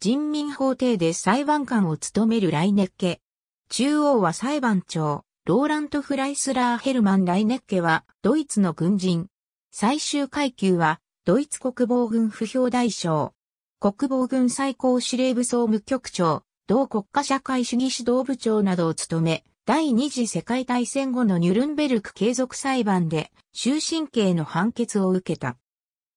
人民法廷で裁判官を務めるライネッケ。中央は裁判長、ローラント・フライスラー・ヘルマン・ライネッケは、ドイツの軍人。最終階級は、ドイツ国防軍不評大将。国防軍最高司令部総務局長、同国家社会主義指導部長などを務め、第二次世界大戦後のニュルンベルク継続裁判で、終身刑の判決を受けた。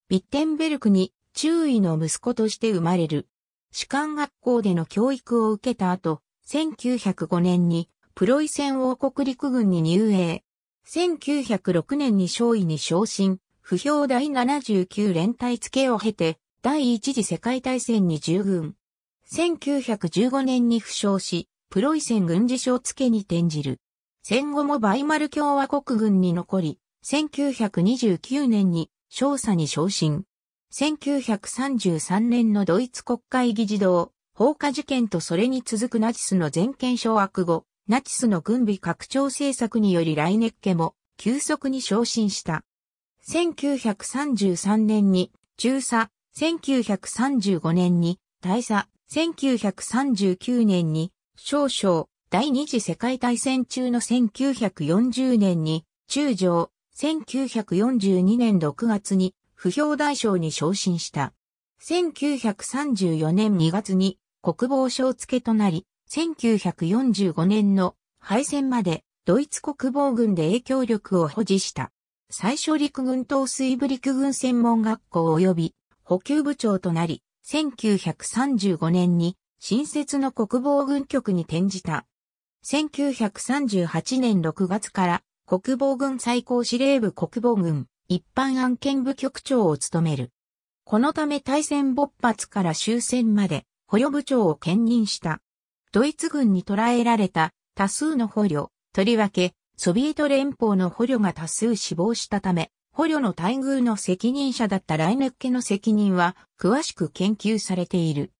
ビッテンベルクに、中尉の息子として生まれる。士官学校での教育を受けた後、1905年にプロイセン王国陸軍に入営。1906年に少尉に昇進、不評第79連隊付けを経て、第一次世界大戦に従軍。1915年に負傷し、プロイセン軍事省付けに転じる。戦後もバイマル共和国軍に残り、1929年に少佐に昇進。1933年のドイツ国会議事堂、放火事件とそれに続くナチスの全権掌握後、ナチスの軍備拡張政策によりライネッケも急速に昇進した。1933年に中佐、1935年に大佐、1939年に少々第二次世界大戦中の1940年に中将、1942年6月に不評大将に昇進した。1934年2月に国防省付となり、1945年の敗戦までドイツ国防軍で影響力を保持した。最初陸軍統水部陸軍専門学校及び補給部長となり、1935年に新設の国防軍局に転じた。1938年6月から国防軍最高司令部国防軍一般案件部局長を務める。このため大戦勃発から終戦まで捕虜部長を兼任した。ドイツ軍に捕らえられた多数の捕虜、とりわけソビエト連邦の捕虜が多数死亡したため、捕虜の待遇の責任者だったライネッケの責任は詳しく研究されている。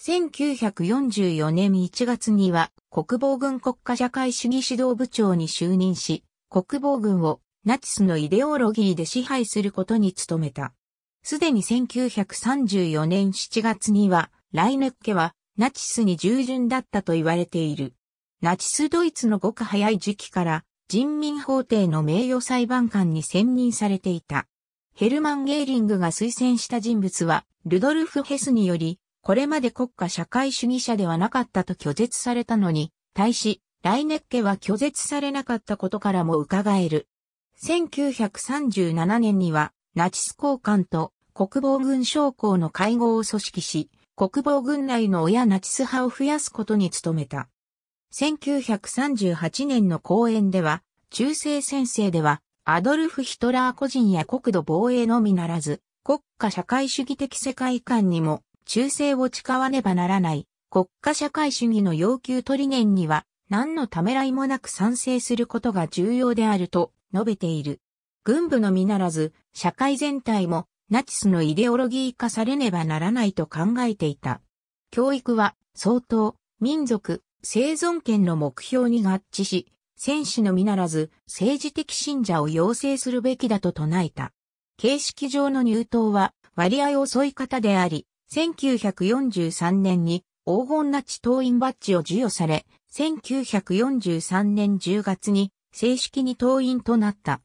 1944年1月には国防軍国家社会主義指導部長に就任し、国防軍をナチスのイデオロギーで支配することに努めた。すでに1934年7月には、ライネッケはナチスに従順だったと言われている。ナチスドイツのごく早い時期から人民法廷の名誉裁判官に選任されていた。ヘルマン・ゲーリングが推薦した人物は、ルドルフ・ヘスにより、これまで国家社会主義者ではなかったと拒絶されたのに、対し、ライネッケは拒絶されなかったことからも伺える。1937年には、ナチス高官と国防軍将校の会合を組織し、国防軍内の親ナチス派を増やすことに努めた。1938年の講演では、中世戦生では、アドルフ・ヒトラー個人や国土防衛のみならず、国家社会主義的世界観にも、忠誠を誓わねばならない、国家社会主義の要求と理念には、何のためらいもなく賛成することが重要であると述べている。軍部のみならず、社会全体もナチスのイデオロギー化されねばならないと考えていた。教育は、相当、民族、生存権の目標に合致し、戦士のみならず、政治的信者を養成するべきだと唱えた。形式上の入党は、割合遅い方であり、1943年に黄金ナチ党員バッジを授与され、1943年10月に正式に党員となった。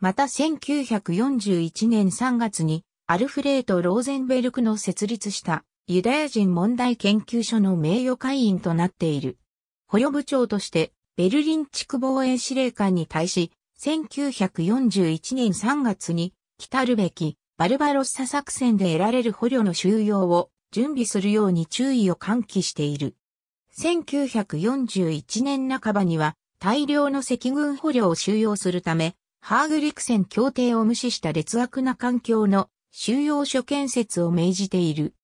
また1941年3月にアルフレート・ローゼンベルクの設立したユダヤ人問題研究所の名誉会員となっている。保虜部長としてベルリン地区防衛司令官に対し、1941年3月に来たるべきバルバロッサ作戦で得られる捕虜の収容を準備するように注意を喚起している。1941年半ばには大量の赤軍捕虜を収容するため、ハーグリクセン協定を無視した劣悪な環境の収容所建設を命じている。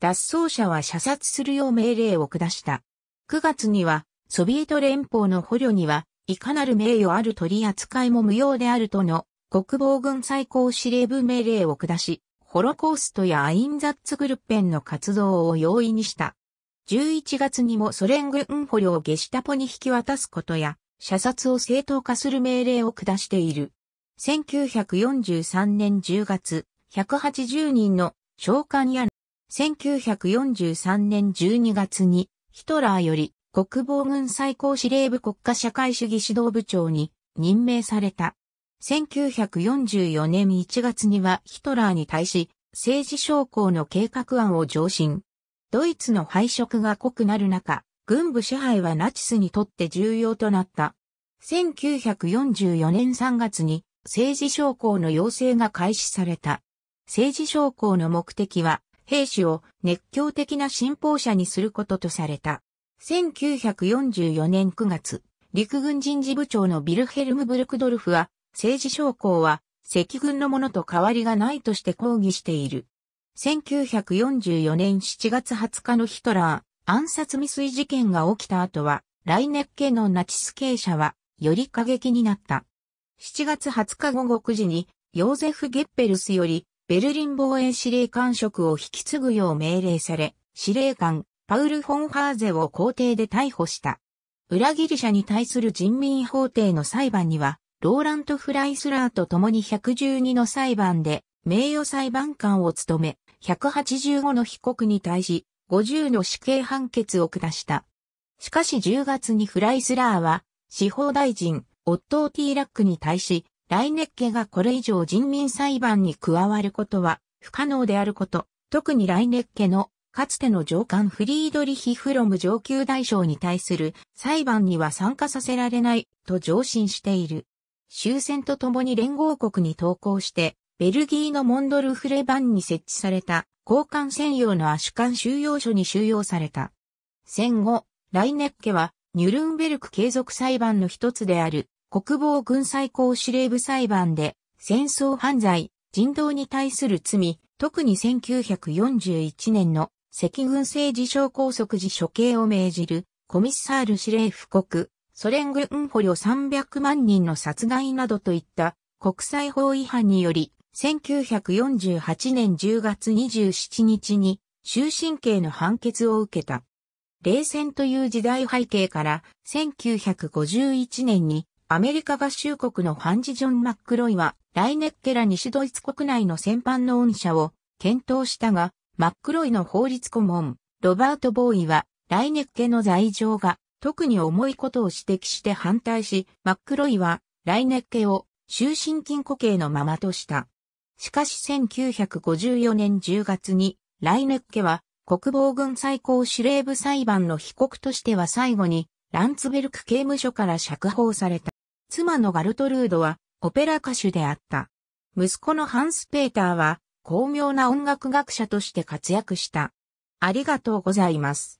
脱走者は射殺するよう命令を下した。9月には、ソビエト連邦の捕虜には、いかなる名誉ある取り扱いも無用であるとの国防軍最高司令部命令を下し、ホロコーストやアインザッツグルッペンの活動を容易にした。11月にもソ連軍捕虜をゲシュタポに引き渡すことや、射殺を正当化する命令を下している。1943年10月、180人の召喚や、1943年12月に、ヒトラーより国防軍最高司令部国家社会主義指導部長に任命された。1944年1月にはヒトラーに対し、政治将校の計画案を上申。ドイツの敗色が濃くなる中、軍部支配はナチスにとって重要となった。1944年3月に政治将校の要請が開始された。政治将校の目的は、兵士を熱狂的な信奉者にすることとされた。1944年9月、陸軍人事部長のビルヘルム・ブルクドルフは、政治将校は、赤軍のものと変わりがないとして抗議している。1944年7月20日のヒトラー暗殺未遂事件が起きた後は、ライネッケのナチス傾者は、より過激になった。7月20日午後9時に、ヨーゼフ・ゲッペルスより、ベルリン防衛司令官職を引き継ぐよう命令され、司令官、パウル・フォンハーゼを皇帝で逮捕した。裏切り者に対する人民法廷の裁判には、ローラント・フライスラーと共に112の裁判で、名誉裁判官を務め、185の被告に対し、50の死刑判決を下した。しかし10月にフライスラーは、司法大臣、オットー・ティーラックに対し、ライネッケがこれ以上人民裁判に加わることは不可能であること、特にライネッケのかつての上官フリードリヒ・フロム上級大将に対する裁判には参加させられないと上申している。終戦とともに連合国に投降してベルギーのモンドルフレバンに設置された交換専用のアシュカン収容所に収容された。戦後、ライネッケはニュルンベルク継続裁判の一つである国防軍最高司令部裁判で戦争犯罪、人道に対する罪、特に1941年の赤軍政治小拘束時処刑を命じるコミッサール司令布告、ソ連軍捕虜300万人の殺害などといった国際法違反により1948年10月27日に終身刑の判決を受けた。冷戦という時代背景から1951年にアメリカ合衆国のハンジ・ジョン・マックロイはライネッケら西ドイツ国内の戦犯の恩赦を検討したが、マックロイの法律顧問、ロバート・ボーイはライネッケの罪状が特に重いことを指摘して反対し、マックロイはライネッケを終身禁固刑のままとした。しかし1954年10月に、ライネッケは国防軍最高司令部裁判の被告としては最後に、ランツベルク刑務所から釈放された。妻のガルトルードはオペラ歌手であった。息子のハンス・ペーターは巧妙な音楽学者として活躍した。ありがとうございます。